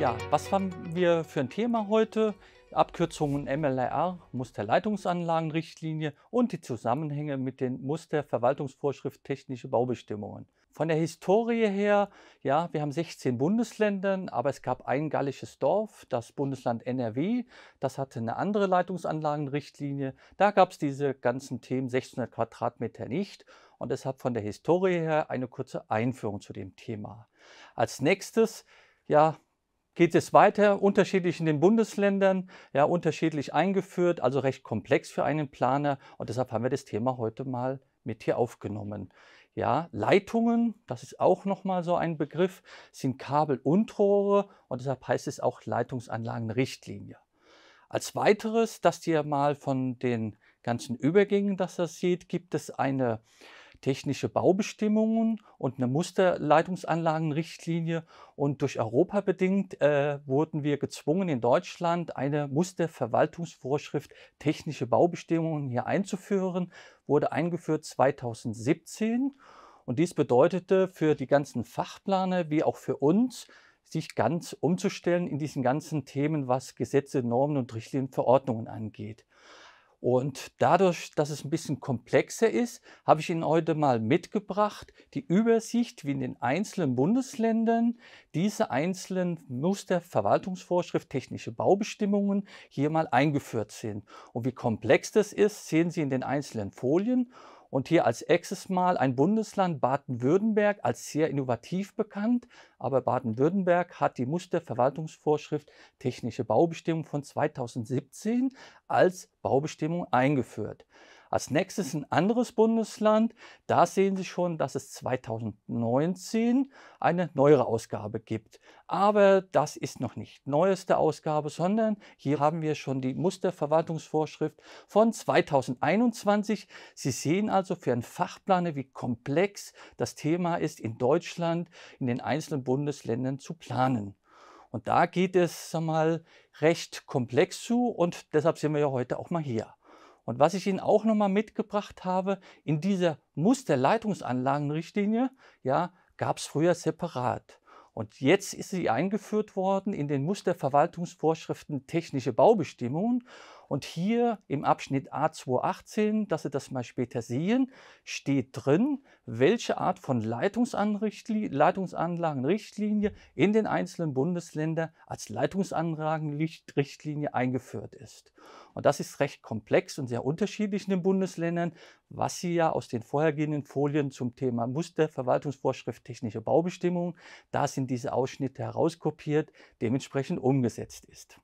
Ja, was haben wir für ein Thema heute? Abkürzungen MLR, Musterleitungsanlagenrichtlinie und die Zusammenhänge mit den Musterverwaltungsvorschrift technische Baubestimmungen. Von der Historie her, ja, wir haben 16 Bundesländer, aber es gab ein gallisches Dorf, das Bundesland NRW, das hatte eine andere Leitungsanlagenrichtlinie. Da gab es diese ganzen Themen 600 Quadratmeter nicht und deshalb von der Historie her eine kurze Einführung zu dem Thema. Als nächstes, ja, geht es weiter, unterschiedlich in den Bundesländern, ja, unterschiedlich eingeführt, also recht komplex für einen Planer. Und deshalb haben wir das Thema heute mal mit hier aufgenommen. Ja, Leitungen, das ist auch nochmal so ein Begriff, sind Kabel und Rohre und deshalb heißt es auch Leitungsanlagenrichtlinie. Als weiteres, dass ihr mal von den ganzen Übergängen, dass das sieht, gibt es eine technische Baubestimmungen und eine Musterleitungsanlagenrichtlinie. Und durch Europa bedingt äh, wurden wir gezwungen, in Deutschland eine Musterverwaltungsvorschrift technische Baubestimmungen hier einzuführen, wurde eingeführt 2017. Und dies bedeutete für die ganzen Fachplaner wie auch für uns, sich ganz umzustellen in diesen ganzen Themen, was Gesetze, Normen und Richtlinien, Verordnungen angeht. Und dadurch, dass es ein bisschen komplexer ist, habe ich Ihnen heute mal mitgebracht die Übersicht, wie in den einzelnen Bundesländern diese einzelnen Muster, Verwaltungsvorschrift, technische Baubestimmungen hier mal eingeführt sind. Und wie komplex das ist, sehen Sie in den einzelnen Folien. Und hier als erstes Mal ein Bundesland Baden-Württemberg als sehr innovativ bekannt. Aber Baden-Württemberg hat die Musterverwaltungsvorschrift Technische Baubestimmung von 2017 als Baubestimmung eingeführt. Als nächstes ein anderes Bundesland. Da sehen Sie schon, dass es 2019 eine neuere Ausgabe gibt. Aber das ist noch nicht neueste Ausgabe, sondern hier haben wir schon die Musterverwaltungsvorschrift von 2021. Sie sehen also für einen Fachplaner, wie komplex das Thema ist, in Deutschland, in den einzelnen Bundesländern zu planen. Und da geht es sag mal, recht komplex zu und deshalb sind wir ja heute auch mal hier. Und was ich Ihnen auch nochmal mitgebracht habe, in dieser Musterleitungsanlagenrichtlinie ja, gab es früher separat. Und jetzt ist sie eingeführt worden in den Musterverwaltungsvorschriften technische Baubestimmungen. Und hier im Abschnitt A218, dass Sie das mal später sehen, steht drin, welche Art von Leitungsanlagenrichtlinie in den einzelnen Bundesländern als Leitungsanlagenrichtlinie eingeführt ist. Und das ist recht komplex und sehr unterschiedlich in den Bundesländern, was Sie ja aus den vorhergehenden Folien zum Thema Muster, Verwaltungsvorschrift, technische Baubestimmungen, da sind diese Ausschnitte herauskopiert, dementsprechend umgesetzt ist.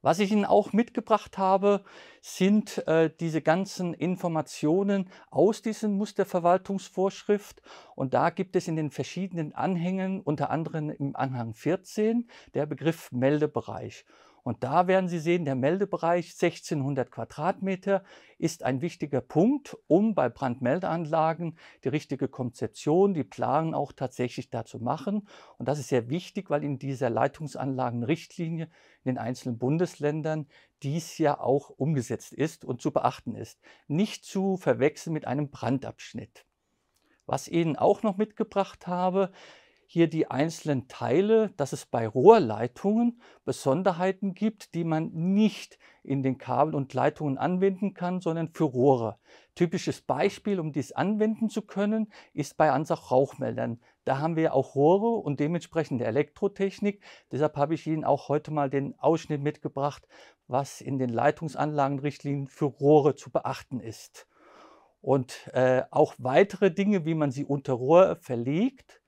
Was ich Ihnen auch mitgebracht habe, sind äh, diese ganzen Informationen aus diesen Musterverwaltungsvorschrift. Und da gibt es in den verschiedenen Anhängen, unter anderem im Anhang 14, der Begriff Meldebereich. Und da werden Sie sehen, der Meldebereich 1600 Quadratmeter ist ein wichtiger Punkt, um bei Brandmeldeanlagen die richtige Konzeption, die Planung auch tatsächlich da zu machen. Und das ist sehr wichtig, weil in dieser Leitungsanlagenrichtlinie in den einzelnen Bundesländern dies ja auch umgesetzt ist und zu beachten ist. Nicht zu verwechseln mit einem Brandabschnitt. Was ich Ihnen auch noch mitgebracht habe, hier die einzelnen Teile, dass es bei Rohrleitungen Besonderheiten gibt, die man nicht in den Kabel und Leitungen anwenden kann, sondern für Rohre. Typisches Beispiel, um dies anwenden zu können, ist bei Ansach-Rauchmeldern. Da haben wir auch Rohre und dementsprechende Elektrotechnik. Deshalb habe ich Ihnen auch heute mal den Ausschnitt mitgebracht, was in den Leitungsanlagenrichtlinien für Rohre zu beachten ist. Und äh, auch weitere Dinge, wie man sie unter Rohr verlegt,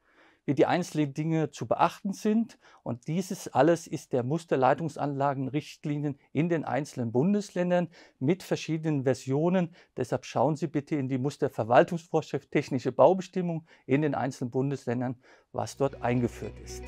wie die einzelnen Dinge zu beachten sind. Und dieses alles ist der Musterleitungsanlagenrichtlinien in den einzelnen Bundesländern mit verschiedenen Versionen. Deshalb schauen Sie bitte in die Musterverwaltungsvorschrift Technische Baubestimmung in den einzelnen Bundesländern, was dort eingeführt ist.